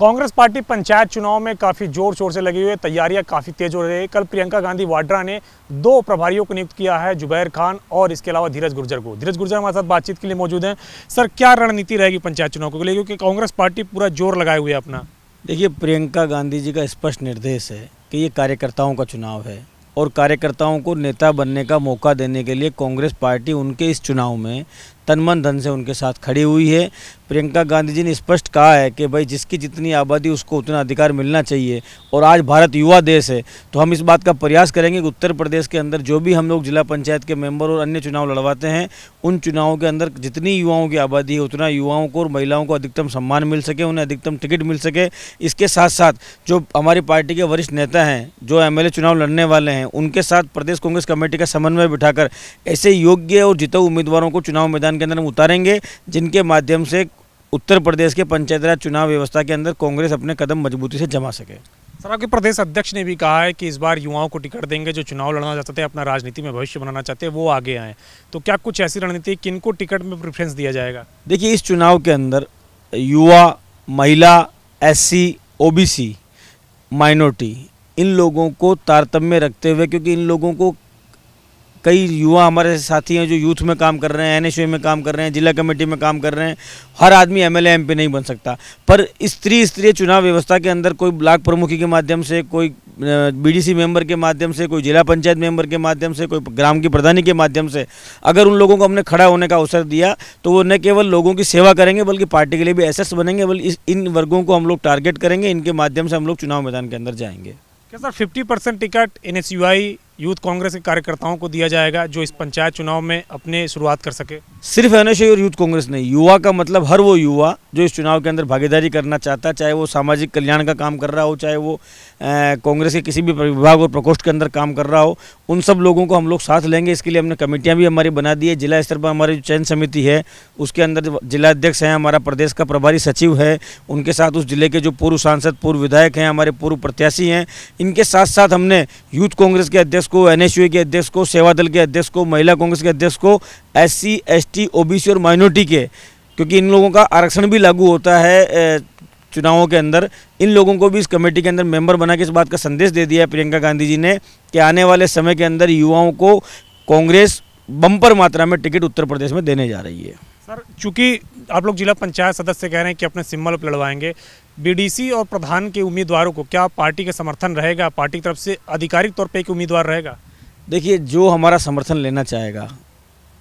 Congress party panchayat चुनाव में काफ़ी जोर शोर से लगी हुई है तैयारियां काफ़ी तेज हो रही है कल प्रियंका गांधी वाड्रा ने दो प्रभारियों को नियुक्त किया है जुबैर खान और इसके अलावा धीरज गुर्जर को धीरज गुर्जर हमारे साथ बातचीत के लिए मौजूद हैं सर क्या रणनीति रहेगी पंचायत चुनाव के लिए क्योंकि कांग्रेस पार्टी पूरा जोर लगाए हुए है अपना देखिए प्रियंका गांधी जी का स्पष्ट निर्देश है कि ये कार्यकर्ताओं का चुनाव है और कार्यकर्ताओं को नेता बनने का मौका देने के लिए कांग्रेस पार्टी उनके इस चुनाव में तन मन धन से उनके साथ खड़ी हुई है प्रियंका गांधी जी ने स्पष्ट कहा है कि भाई जिसकी जितनी आबादी उसको उतना अधिकार मिलना चाहिए और आज भारत युवा देश है तो हम इस बात का प्रयास करेंगे कि उत्तर प्रदेश के अंदर जो भी हम लोग जिला पंचायत के मेंबर और अन्य चुनाव लड़वाते हैं उन चुनावों के अंदर जितनी युवाओं की आबादी है उतना युवाओं को और महिलाओं को अधिकतम सम्मान मिल सके उन्हें अधिकतम टिकट मिल सके इसके साथ साथ जो हमारी पार्टी के वरिष्ठ नेता हैं जो एम चुनाव लड़ने वाले हैं उनके साथ प्रदेश कांग्रेस कमेटी का समन्वय बिठाकर ऐसे योग्य और जिताऊ उम्मीदवारों को चुनाव मैदान के अंदर हम उतारेंगे जिनके माध्यम से उत्तर प्रदेश के पंचायत राज चुनाव व्यवस्था के अंदर कांग्रेस अपने कदम मजबूती से जमा सके सर आपके प्रदेश अध्यक्ष ने भी कहा है कि इस बार युवाओं को टिकट देंगे जो चुनाव लड़ना चाहते हैं अपना राजनीति में भविष्य बनाना चाहते हैं वो आगे आएँ तो क्या कुछ ऐसी रणनीति है किनको टिकट में प्रेफरेंस दिया जाएगा देखिए इस चुनाव के अंदर युवा महिला एस सी माइनॉरिटी इन लोगों को तारतम्य रखते हुए क्योंकि इन लोगों को कई युवा हमारे साथी हैं जो यूथ में काम कर रहे हैं एन में काम कर रहे हैं जिला कमेटी में काम कर रहे हैं हर आदमी एम एल एमपी नहीं बन सकता पर स्त्री स्त्रीय चुनाव व्यवस्था के अंदर कोई ब्लॉक प्रमुखी के माध्यम से कोई बीडीसी मेंबर के माध्यम से कोई जिला पंचायत मेंबर के माध्यम से कोई ग्राम की प्रधानी के माध्यम से अगर उन लोगों को हमने खड़ा होने का अवसर दिया तो वो न केवल लोगों की सेवा करेंगे बल्कि पार्टी के लिए भी एस बनेंगे बल्कि इन वर्गों को हम लोग टारगेट करेंगे इनके माध्यम से हम लोग चुनाव मैदान के अंदर जाएंगे क्या sir fifty percent ticket N S U I youth Congress के कार्यकर्ताओं को दिया जाएगा जो इस पंचायत चुनाव में अपने शुरुआत कर सके सिर्फ एन और यूथ कांग्रेस नहीं युवा का मतलब हर वो युवा जो इस चुनाव के अंदर भागीदारी करना चाहता है चाहे वो सामाजिक कल्याण का काम कर रहा हो चाहे वो कांग्रेस के किसी भी विभाग और प्रकोष्ठ के अंदर काम कर रहा हो उन सब लोगों को हम लोग साथ लेंगे इसके लिए हमने कमेटियाँ भी हमारी बना दी है जिला स्तर पर हमारी जो चयन समिति है उसके अंदर जिला अध्यक्ष हैं हमारा प्रदेश का प्रभारी सचिव है उनके साथ उस जिले के जो पूर्व सांसद पूर्व विधायक हैं हमारे पूर्व प्रत्याशी हैं इनके साथ साथ हमने यूथ कांग्रेस के अध्यक्ष को एन के अध्यक्ष को सेवा दल के अध्यक्ष को महिला कांग्रेस के अध्यक्ष को एस सी और माइनॉरिटी के क्योंकि इन लोगों का आरक्षण भी लागू होता है चुनावों के अंदर इन लोगों को भी इस कमेटी के अंदर मेंबर बना के इस बात का संदेश दे दिया है प्रियंका गांधी जी ने कि आने वाले समय के अंदर युवाओं को कांग्रेस बम्पर मात्रा में टिकट उत्तर प्रदेश में देने जा रही है सर चूँकि आप लोग जिला पंचायत सदस्य कह रहे हैं कि अपने सिम्बल पर लड़वाएंगे बीडीसी और प्रधान के उम्मीदवारों को क्या पार्टी का समर्थन रहेगा पार्टी की तरफ से आधिकारिक तौर पर एक उम्मीदवार रहेगा देखिए जो हमारा समर्थन लेना चाहेगा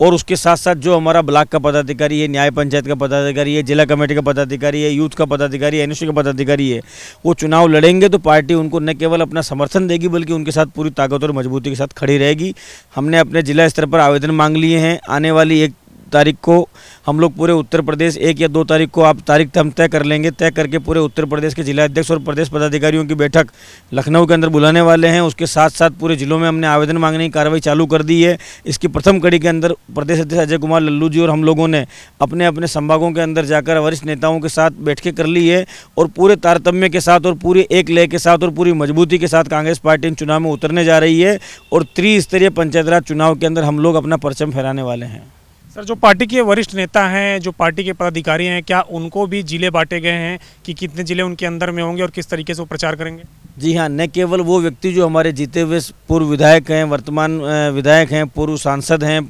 और उसके साथ साथ जो हमारा ब्लॉक का पदाधिकारी है न्याय पंचायत का पदाधिकारी है जिला कमेटी का पदाधिकारी है यूथ का पदाधिकारी है एन का पदाधिकारी है वो चुनाव लड़ेंगे तो पार्टी उनको न केवल अपना समर्थन देगी बल्कि उनके साथ पूरी ताकत और मजबूती के साथ खड़ी रहेगी हमने अपने जिला स्तर पर आवेदन मांग लिए हैं आने वाली एक तारीख को हम लोग पूरे उत्तर प्रदेश एक या दो तारीख को आप तारीख हम तय कर लेंगे तय करके पूरे उत्तर प्रदेश के जिला अध्यक्ष और प्रदेश पदाधिकारियों की बैठक लखनऊ के अंदर बुलाने वाले हैं उसके साथ साथ पूरे जिलों में हमने आवेदन मांगने की कार्रवाई चालू कर दी है इसकी प्रथम कड़ी के अंदर प्रदेश अध्यक्ष अजय कुमार लल्लू जी और हम लोगों ने अपने अपने संभागों के अंदर जाकर वरिष्ठ नेताओं के साथ बैठकें कर ली है और पूरे तारतम्य के साथ और पूरे एक लय के साथ और पूरी मजबूती के साथ कांग्रेस पार्टी इन चुनाव में उतरने जा रही है और त्रिस्तरीय पंचायत राज चुनाव के अंदर हम लोग अपना परचम फहराने वाले हैं सर जो पार्टी के वरिष्ठ नेता हैं जो पार्टी के पदाधिकारी हैं क्या उनको भी जिले बांटे गए हैं कि कितने जिले उनके अंदर में होंगे और किस तरीके से वो प्रचार करेंगे जी हाँ न केवल वो व्यक्ति जो हमारे जीते हुए पूर्व विधायक हैं वर्तमान विधायक हैं पूर्व सांसद हैं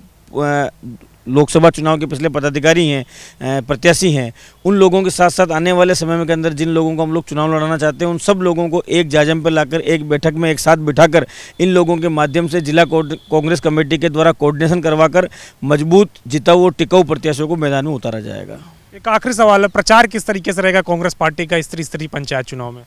लोकसभा चुनाव के पिछले पदाधिकारी हैं प्रत्याशी हैं उन लोगों के साथ साथ आने वाले समय में के अंदर जिन लोगों को हम लोग चुनाव लड़ाना चाहते हैं उन सब लोगों को एक जाजम पर लाकर एक बैठक में एक साथ बिठाकर इन लोगों के माध्यम से जिला कांग्रेस कमेटी के द्वारा कोऑर्डिनेशन करवाकर मजबूत जिताऊ और टिकाऊ प्रत्याशियों को मैदान में उतारा जाएगा एक आखिरी सवाल है प्रचार किस तरीके से रहेगा कांग्रेस पार्टी का स्त्री स्त्री पंचायत चुनाव में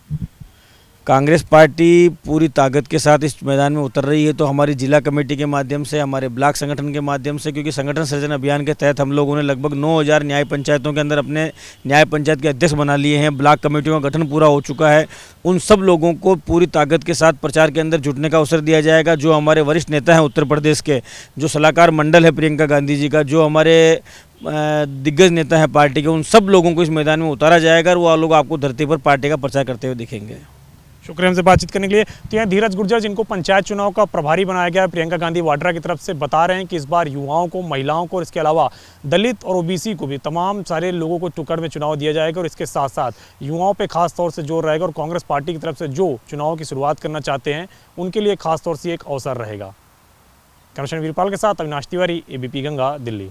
कांग्रेस पार्टी पूरी ताकत के साथ इस मैदान में उतर रही है तो हमारी जिला कमेटी के माध्यम से हमारे ब्लॉक संगठन के माध्यम से क्योंकि संगठन सृजन अभियान के तहत हम लोगों ने लगभग 9000 न्याय पंचायतों के अंदर अपने न्याय पंचायत के अध्यक्ष बना लिए हैं ब्लॉक कमेटियों का गठन पूरा हो चुका है उन सब लोगों को पूरी ताकत के साथ प्रचार के अंदर जुटने का अवसर दिया जाएगा जो हमारे वरिष्ठ नेता हैं उत्तर प्रदेश के जो सलाहकार मंडल है प्रियंका गांधी जी का जो हमारे दिग्गज नेता है पार्टी के उन सब लोगों को इस मैदान में उतारा जाएगा और वो लोग आपको धरती पर पार्टी का प्रचार करते हुए दिखेंगे शुक्रिया हमसे बातचीत करने के लिए तो यहाँ धीरज गुर्जर जिनको पंचायत चुनाव का प्रभारी बनाया गया है प्रियंका गांधी वाड्रा की तरफ से बता रहे हैं कि इस बार युवाओं को महिलाओं को और इसके अलावा दलित और ओबीसी को भी तमाम सारे लोगों को टुकड़ में चुनाव दिया जाएगा और इसके साथ साथ युवाओं पर खास तौर से जोर रहेगा और कांग्रेस पार्टी की तरफ से जो चुनाव की शुरुआत करना चाहते हैं उनके लिए खासतौर से एक अवसर रहेगा कमिश्नर वीरपाल के साथ अविनाश तिवारी ए गंगा दिल्ली